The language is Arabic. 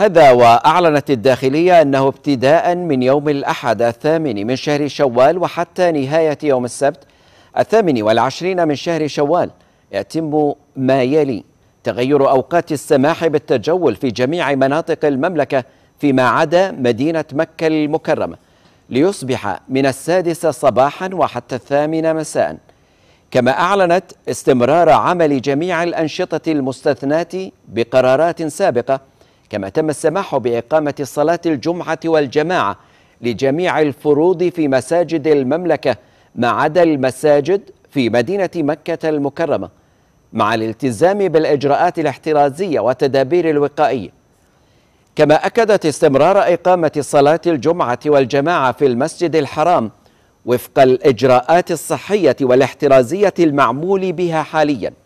هذا وأعلنت الداخلية أنه ابتداء من يوم الأحد الثامن من شهر شوال وحتى نهاية يوم السبت الثامن والعشرين من شهر شوال يتم ما يلي تغير أوقات السماح بالتجول في جميع مناطق المملكة فيما عدا مدينة مكة المكرمة ليصبح من السادسة صباحا وحتى الثامنة مساء كما أعلنت استمرار عمل جميع الأنشطة المستثناة بقرارات سابقة كما تم السماح بإقامة صلاة الجمعة والجماعة لجميع الفروض في مساجد المملكة ما عدا المساجد في مدينة مكة المكرمة مع الالتزام بالإجراءات الاحترازية والتدابير الوقائية كما أكدت استمرار إقامة صلاة الجمعة والجماعة في المسجد الحرام وفق الإجراءات الصحية والاحترازية المعمول بها حاليا